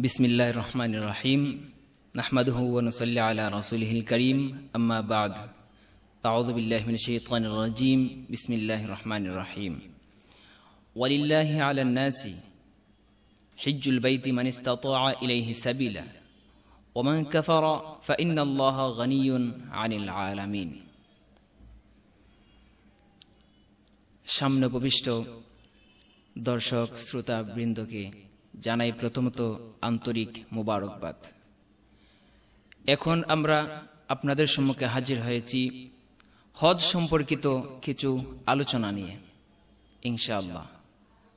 بسم الله الرحمن الرحيم نحمده ونصلي على رسوله الكريم أما بعد أعوذ بالله من الشيطان الرجيم بسم الله الرحمن الرحيم ولله على الناس حج البيت من استطاع إليه سبيلا ومن كفر فإن الله غني عن العالمين সামনে উপবিষ্ট درشوك শ্রোতা برندوكي জানাই প্রথমত আন্তরিক মোবারকবাদ এখন আমরা আপনাদের সম্মুখে হাজির হয়েছি হজ সম্পর্কিত কিছু আলোচনা নিয়ে ইনশাআল্লাহ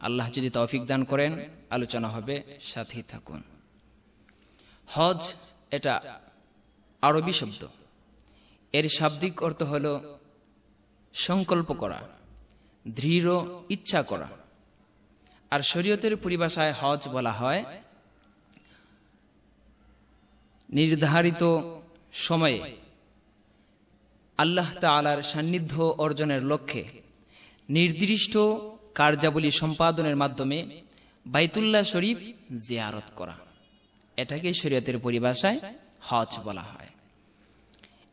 আল্লাহ যদি তৌফিক দান করেন আলোচনা হবে সাথেই থাকুন হজ এটা আরবি শব্দ এর শাব্দিক অর্থ হল সংকল্প করা দৃঢ় ইচ্ছা করা আর শরীয়তের পরিভাষায় হজ বলা হয় নির্ধারিত সময়ে আল্লাহ তালার সান্নিধ্য অর্জনের লক্ষ্যে নির্দিষ্ট কার্যাবলী সম্পাদনের মাধ্যমে বাইতুল্লাহ শরীফ জিয়ারত করা এটাকে শরীয়তের পরিভাষায় হজ বলা হয়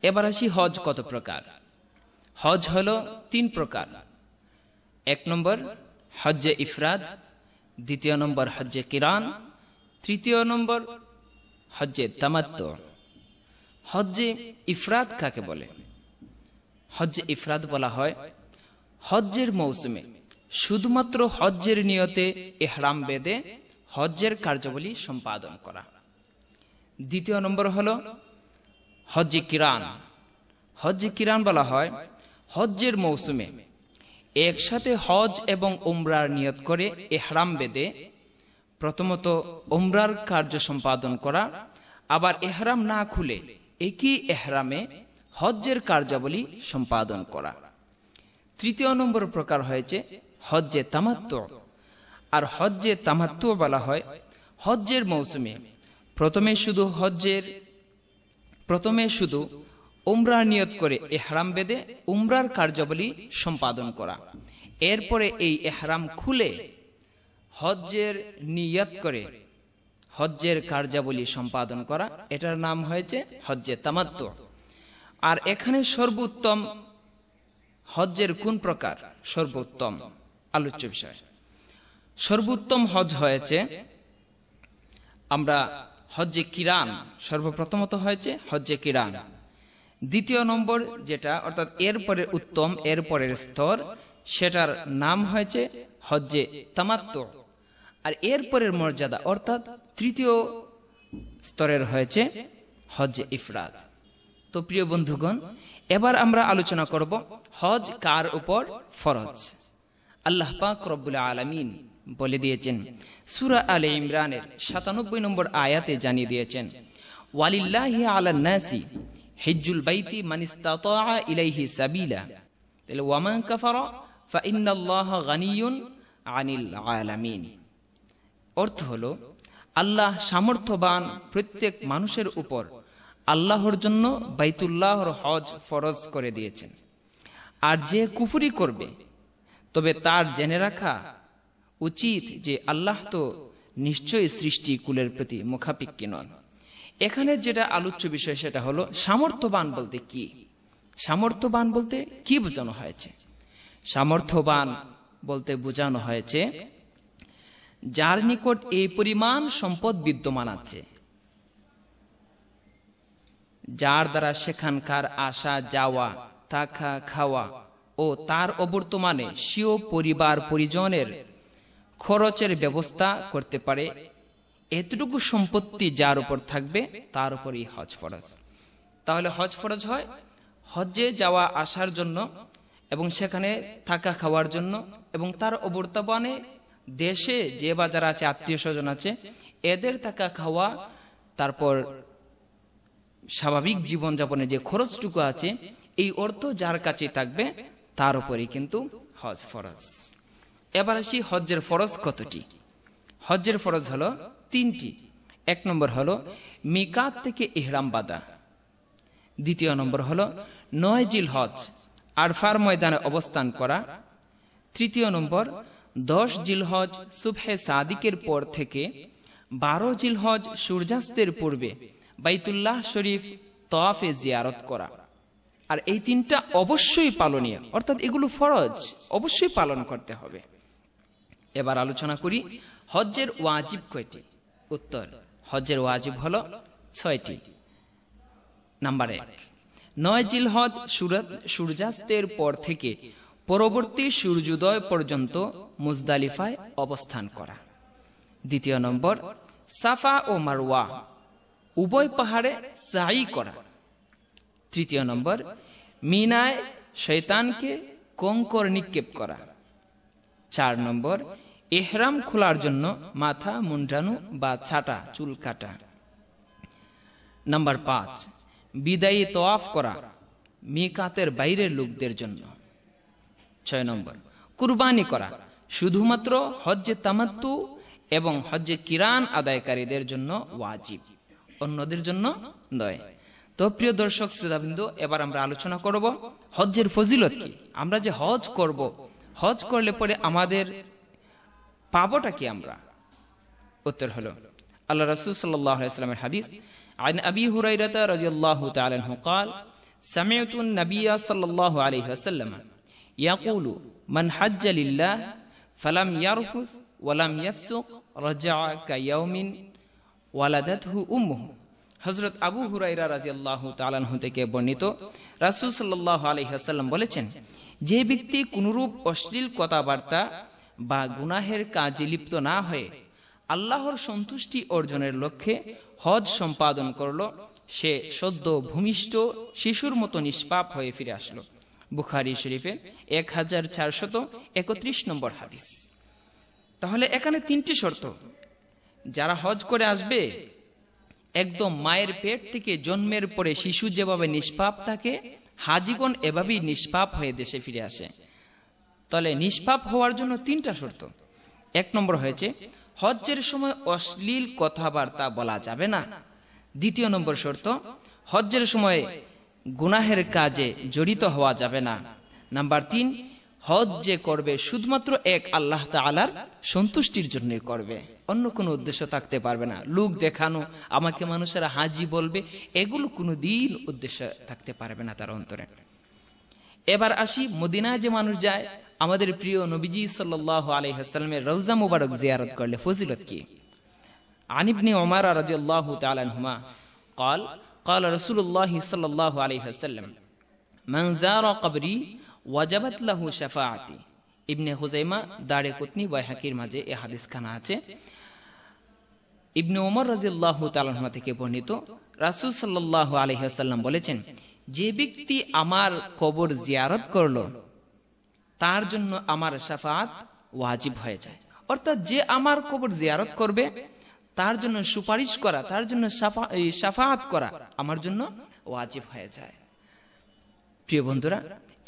এবার আসি হজ কত প্রকার হজ হল তিন প্রকার এক নম্বর হজ্জে ইফরাদ দ্বিতীয় নম্বর হজ্জে কিরান তৃতীয় নম্বর হজ্জে তামাত্ম হজ্জে ইফরাত কাকে বলে হজ্জে ইফরাত বলা হয় হজ্জের মৌসুমে শুধুমাত্র হজ্জের নিয়তে এহরাম বেদে হজ্জের কার্যাবলী সম্পাদন করা দ্বিতীয় নম্বর হল হজ্জে কিরান হজ্জে কিরান বলা হয় হজ্জের মৌসুমে একসাথে হজ এবং উমরার নিয়ত করে এহরাম বেদে প্রথমত উমরার কার্য সম্পাদন করা আবার এহরাম না খুলে একই এহরামে হজ্জের কার্যাবলী সম্পাদন করা তৃতীয় নম্বর প্রকার হয়েছে হজ্জে তামাত্ম আর হজ্জে তামাত্ম বলা হয় হজ্জের মৌসুমে প্রথমে শুধু হজ্জের প্রথমে শুধু উমরার নিয়ত করে এহরাম বেদে উমরার কার্যাবলী সম্পাদন করা এরপরে এই এহরাম খুলে হজ্জের নিয়ত করে হজ্জের কার্যাবলী সম্পাদন করা এটার নাম হয়েছে হজ্জে তামাত্ম আর এখানে সর্বোত্তম হজ্জের কোন প্রকার সর্বোত্তম আলোচ্য বিষয় সর্বোত্তম হজ হয়েছে আমরা হজ্জে কিরান সর্বপ্রথমত হয়েছে হজ্জে কিরান দ্বিতীয় নম্বর যেটা অর্থাৎ এরপরের উত্তম এরপরের স্তর সেটার নাম হয়েছে হজ্জে তামাত্ম আর এরপরের মর্যাদা অর্থাৎ তৃতীয় স্তরের হয়েছে হজ্জে ইফরাদ তো প্রিয় বন্ধুগণ এবার আমরা আলোচনা করব হজ কার উপর ফরজ আল্লাহ পাক রব্বুল আলমিন বলে দিয়েছেন সুরা আলে ইমরানের সাতানব্বই নম্বর আয়াতে জানিয়ে দিয়েছেন ওয়ালিল্লাহি আলান্নাসি নাসি হিজুল বাইতি মানিস্তাতা ইলাইহি সাবিলা তাহলে ওয়ামান কাফারা ফাইন্নাল্লাহ গানিয়ুন আনিল আলামিন অর্থ হলো আল্লাহ সামর্থ্যবান প্রত্যেক মানুষের উপর আল্লাহর জন্য বাইতুল্লাহর হজ ফরজ করে দিয়েছেন আর যে কুফুরি করবে তবে তার জেনে রাখা উচিত যে আল্লাহ তো নিশ্চয়ই সৃষ্টি কুলের প্রতি মুখাপিক্ষি নন এখানে যেটা আলোচ্য বিষয় সেটা হলো সামর্থ্যবান বলতে কি সামর্থ্যবান বলতে কি বোঝানো হয়েছে সামর্থ্যবান বলতে বোঝানো হয়েছে যার নিকট এই পরিমাণ সম্পদ বিদ্যমান আছে যার দ্বারা সেখানকার আসা যাওয়া থাকা খাওয়া ও তার অবর্তমানে সিও পরিবার পরিজনের খরচের ব্যবস্থা করতে পারে এতটুকু সম্পত্তি যার উপর থাকবে তার উপরই হজ ফরজ তাহলে হজ ফরজ হয় হজে যাওয়া আসার জন্য এবং সেখানে থাকা খাওয়ার জন্য এবং তার অবর্তমানে দেশে যে বা যারা আছে আত্মীয় স্বজন আছে এদের থাকা খাওয়া তারপর স্বাভাবিক জীবনযাপনে যে খরচটুকু আছে এই অর্থ যার কাছে থাকবে তার উপরেই কিন্তু হজ ফরজ এবার আসি হজ্জের ফরজ কতটি হজ্জের ফরজ হলো তিনটি এক নম্বর হলো মিকাত থেকে ইহরাম বাদা দ্বিতীয় নম্বর হলো নয় জিল হজ আরফার ময়দানে অবস্থান করা তৃতীয় নম্বর দশ জিলহজ সুফে সাদিকের পর থেকে বারো জিলহজ সূর্যাস্তের পূর্বে বাইতুল্লাহ শরীফ তওয়াফে জিয়ারত করা আর এই তিনটা অবশ্যই পালনীয় অর্থাৎ এগুলো ফরজ অবশ্যই পালন করতে হবে এবার আলোচনা করি হজ্জের ওয়াজিব কয়টি উত্তর হজের ওয়াজিব হল ছয়টি নাম্বার এক নয় জিলহজ সূর্যাস্তের পর থেকে পরবর্তী সূর্যোদয় পর্যন্ত মুজদালিফায় অবস্থান করা দ্বিতীয় নম্বর সাফা ও মারওয়া উভয় পাহাড়ে সাই করা তৃতীয় নম্বর মিনায় শৈতানকে কঙ্কর নিক্ষেপ করা চার নম্বর এহরাম খোলার জন্য মাথা মুন্ডানো বা ছাটা চুল কাটা নাম্বার পাঁচ বিদায়ী তোয়াফ করা মিকাতের বাইরের লোকদের জন্য ছয় নম্বর কুরবানি করা শুধুমাত্র হজ্জে তামাত্তু এবং হজ্জে কিরান আদায়কারীদের জন্য ওয়াজিব অন্যদের জন্য নয় তো প্রিয় দর্শক শ্রোতাবিন্দু এবার আমরা আলোচনা করব হজ্জের ফজিলত কি আমরা যে হজ করব হজ করলে পরে আমাদের পাবোটা কি আমরা উত্তর হলো আল্লাহ রসুল সাল্লামের হাদিস عن أبي هريرة رضي الله تعالى عنه قال سمعت النبي صلى الله عليه وسلم يقول من حج لله فلم يرفث ولم يفسق رجع كيوم ولدته أمه হজরত আবু হুরাইরা রাজিয়াল্লাহ তালানহ থেকে বর্ণিত রাসুল সাল্লাহ আলহিহাসাল্লাম বলেছেন যে ব্যক্তি কোনরূপ অশ্লীল কথাবার্তা বা গুনাহের কাজে লিপ্ত না হয়ে আল্লাহর সন্তুষ্টি অর্জনের লক্ষ্যে হজ সম্পাদন করল সে সদ্য ভূমিষ্ঠ শিশুর মতো নিষ্পাপ হয়ে ফিরে আসলো বুখারি শরীফের এক হাজার চারশত একত্রিশ নম্বর হাদিস তাহলে এখানে তিনটি শর্ত যারা হজ করে আসবে একদম মায়ের পেট থেকে জন্মের পরে শিশু যেভাবে নিষ্পাপ থাকে হাজিগণ এভাবেই নিষ্পাপ হয়ে দেশে ফিরে আসে তাহলে নিষ্পাপ হওয়ার জন্য তিনটা শর্ত এক নম্বর হয়েছে হজ্জের সময় অশ্লীল কথাবার্তা বলা যাবে না দ্বিতীয় নম্বর শর্ত হজ্জের সময় গুনাহের কাজে জড়িত হওয়া যাবে না নাম্বার তিন হজ যে করবে শুধুমাত্র এক আল্লাহ তালার সন্তুষ্টির জন্য করবে অন্য কোনো উদ্দেশ্য থাকতে পারবে না লুক দেখানো আমাকে মানুষেরা হাজি বলবে এগুলো কোনো দিন উদ্দেশ্য থাকতে পারবে না তার অন্তরে এবার আসি মদিনায় যে মানুষ যায় আমাদের প্রিয় নবীজি সাল্লাহ আলহামের রৌজা মুবারক জিয়ারত করলে ফজিলত কি আনিবনি ওমার রাজিউল্লাহ তালানহুমা قال قال رسول الله صلى الله عليه وسلم من زار قبري وجبت ইবনে হুজাইমা দাড়ে কুতনি হাকির মাঝে এ হাদিস খানা আছে ইবনে ওমর রাজিউল্লাহ তালানহুমা থেকে বর্ণিত রাসুল সাল্লাহ আলহিহাসাল্লাম বলেছেন যে ব্যক্তি আমার কবর জিয়ারত করলো তার জন্য আমার সাফাত ওয়াজিব হয়ে যায় অর্থাৎ যে আমার কবর জিয়ারত করবে তার জন্য সুপারিশ করা তার জন্য সাফাত করা আমার জন্য ওয়াজিব হয়ে যায় প্রিয় বন্ধুরা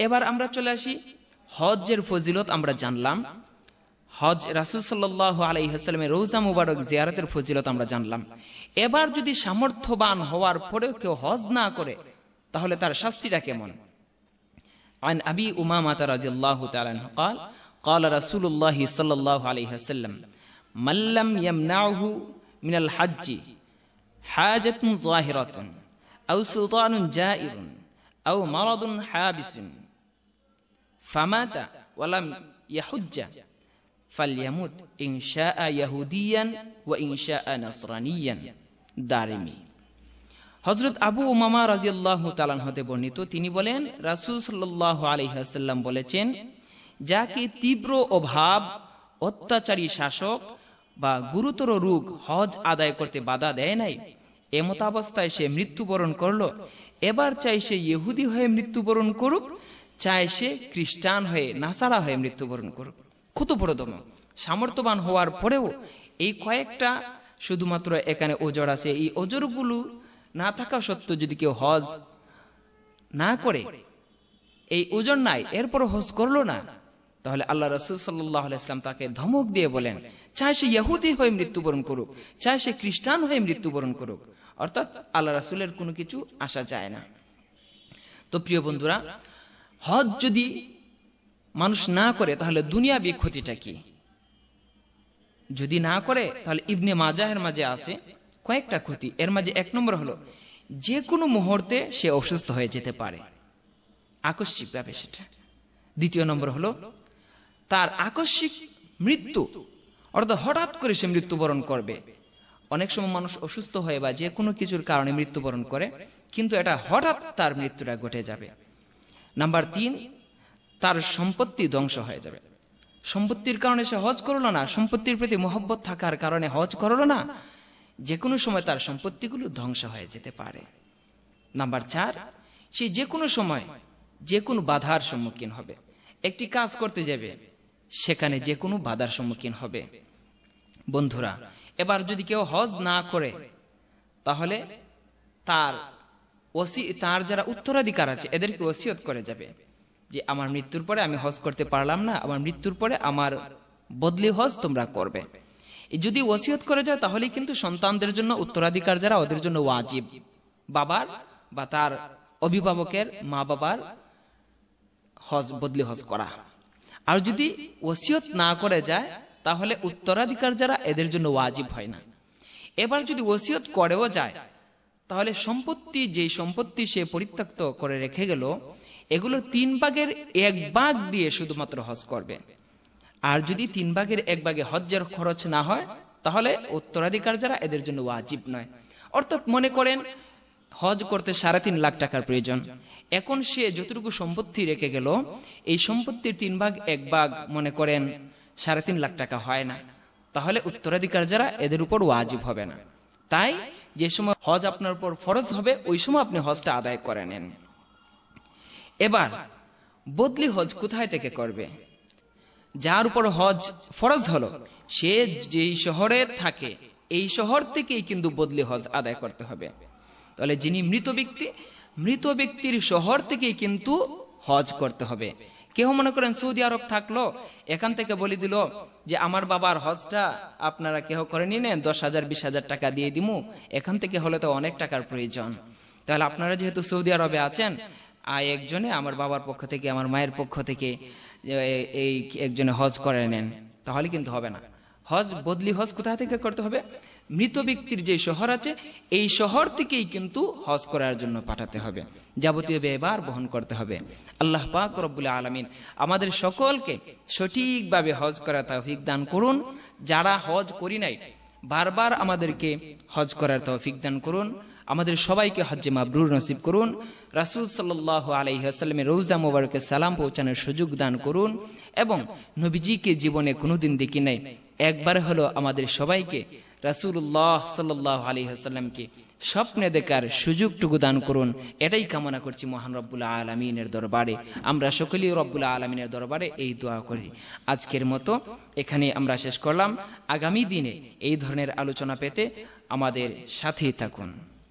এবার আমরা চলে আসি হজের ফজিলত আমরা জানলাম হজ রাসুল সাল্লাহ আলাইহাস্লামের রৌজা মুবারক জিয়ারতের ফজিলত আমরা জানলাম এবার যদি সামর্থ্যবান হওয়ার পরেও কেউ হজ না করে তাহলে তার শাস্তিটা কেমন عن أبي أمامة رضي الله تعالى عنه قال قال رسول الله صلى الله عليه وسلم من لم يمنعه من الحج حاجة ظاهرة أو سلطان جائر أو مرض حابس فمات ولم يحج فليمت إن شاء يهوديا وإن شاء نصرانيا دارمي হজরত আবু উমামা রাজিয়াল্লাহ তালান হতে বর্ণিত তিনি বলেন রাসুল সাল্লাহ আলহাসাল্লাম বলেছেন যাকে তীব্র অভাব অত্যাচারী শাসক বা গুরুতর রোগ হজ আদায় করতে বাধা দেয় নাই এমতাবস্থায় সে মৃত্যুবরণ করল এবার চাই সে ইহুদি হয়ে মৃত্যুবরণ করুক চাই সে খ্রিস্টান হয়ে নাসারা হয়ে মৃত্যুবরণ করুক কত বড়তম সামর্থ্যবান হওয়ার পরেও এই কয়েকটা শুধুমাত্র এখানে ওজর আছে এই ওজরগুলো না থাকা সত্ত্বেও যদি কেউ হজ না করে এই ওজন নাই এরপর হজ করলো না তাহলে আল্লাহ রসুল সাল্লাম তাকে ধমক দিয়ে বলেন চাই সে ইহুদি হয়ে মৃত্যুবরণ করুক চাই সে খ্রিস্টান হয়ে মৃত্যুবরণ করুক অর্থাৎ আল্লাহ রসুলের কোনো কিছু আসা যায় না তো প্রিয় বন্ধুরা হজ যদি মানুষ না করে তাহলে দুনিয়াবি ক্ষতিটা কি যদি না করে তাহলে ইবনে মাজাহের মাঝে আছে কয়েকটা ক্ষতি এর মাঝে এক নম্বর হলো যে কোনো মুহূর্তে সে অসুস্থ হয়ে যেতে পারে আকস্মিক আকস্মিকভাবে সেটা দ্বিতীয় নম্বর হলো তার আকস্মিক মৃত্যু অর্থাৎ হঠাৎ করে সে মৃত্যুবরণ করবে অনেক সময় মানুষ অসুস্থ হয়ে বা যে কোনো কিছুর কারণে মৃত্যুবরণ করে কিন্তু এটা হঠাৎ তার মৃত্যুটা ঘটে যাবে নাম্বার তিন তার সম্পত্তি ধ্বংস হয়ে যাবে সম্পত্তির কারণে সে হজ করলো না সম্পত্তির প্রতি মহব্বত থাকার কারণে হজ করলো না যে কোনো সময় তার সম্পত্তিগুলো ধ্বংস হয়ে যেতে পারে নাম্বার চার সে যে কোনো সময় যে কোনো বাধার সম্মুখীন হবে একটি কাজ করতে যাবে সেখানে যে কোনো বাধার সম্মুখীন হবে বন্ধুরা এবার যদি কেউ হজ না করে তাহলে তার ওসি তার যারা উত্তরাধিকার আছে এদেরকে ওসিয়ত করে যাবে যে আমার মৃত্যুর পরে আমি হজ করতে পারলাম না আমার মৃত্যুর পরে আমার বদলি হজ তোমরা করবে যদি ওসিয়ত করে যায় তাহলে কিন্তু সন্তানদের জন্য উত্তরাধিকার যারা ওদের জন্য ওয়াজিব বাবার বা তার অভিভাবকের মা বাবার হজ বদলি হজ করা আর যদি ওসিয়ত না করে যায় তাহলে উত্তরাধিকার যারা এদের জন্য ওয়াজিব হয় না এবার যদি ওসিয়ত করেও যায় তাহলে সম্পত্তি যে সম্পত্তি সে পরিত্যক্ত করে রেখে গেল এগুলো তিন ভাগের এক ভাগ দিয়ে শুধুমাত্র হজ করবে আর যদি তিন ভাগের এক ভাগে হজ্জের খরচ না হয় তাহলে উত্তরাধিকার যারা এদের জন্য ওয়াজিব নয় অর্থাৎ মনে করেন হজ করতে সাড়ে তিন লাখ টাকার প্রয়োজন এখন সে যতটুকু সম্পত্তি রেখে গেল এই সম্পত্তির তিন ভাগ এক ভাগ মনে করেন সাড়ে তিন লাখ টাকা হয় না তাহলে উত্তরাধিকার যারা এদের উপর ওয়াজিব হবে না তাই যে সময় হজ আপনার উপর ফরজ হবে ওই সময় আপনি হজটা আদায় করে নেন এবার বদলি হজ কোথায় থেকে করবে যার উপর হজ ফরজ হলো সে যেই শহরে থাকে এই শহর থেকেই কিন্তু বদলি হজ আদায় করতে হবে তাহলে যিনি মৃত ব্যক্তি মৃত ব্যক্তির শহর থেকেই কিন্তু হজ করতে হবে কেউ মনে করেন সৌদি আরব থাকলো এখান থেকে বলে দিল যে আমার বাবার হজটা আপনারা কেহ করে নিয়ে দশ হাজার বিশ হাজার টাকা দিয়ে দিমু এখান থেকে হলে তো অনেক টাকার প্রয়োজন তাহলে আপনারা যেহেতু সৌদি আরবে আছেন আর একজনে আমার বাবার পক্ষ থেকে আমার মায়ের পক্ষ থেকে এই একজনে হজ করে নেন তাহলে কিন্তু হবে না হজ বদলি হজ কোথা থেকে করতে হবে মৃত ব্যক্তির যে শহর আছে এই শহর থেকেই কিন্তু হজ করার জন্য পাঠাতে হবে যাবতীয় ব্যয়বার বহন করতে হবে আল্লাহ পাক রব্বুল আলমিন আমাদের সকলকে সঠিকভাবে হজ করা তৌফিক দান করুন যারা হজ করি নাই বারবার আমাদেরকে হজ করার তৌফিক দান করুন আমাদের সবাইকে হজ্জে মাবরুর নসিব করুন রাসুল সাল্লাহ আলহিহাস্লামের রৌজা মোবারকে সালাম পৌঁছানোর সুযোগ দান করুন এবং নবীজিকে জীবনে কোনোদিন দেখি নাই একবার হলো আমাদের সবাইকে রাসুল্লাহ সাল্লাহ আলহিহাস্লামকে স্বপ্নে দেখার সুযোগটুকু দান করুন এটাই কামনা করছি মহান রব্বুল আলমিনের দরবারে আমরা সকলেই রব্বুল আলমিনের দরবারে এই দোয়া করি আজকের মতো এখানে আমরা শেষ করলাম আগামী দিনে এই ধরনের আলোচনা পেতে আমাদের সাথেই থাকুন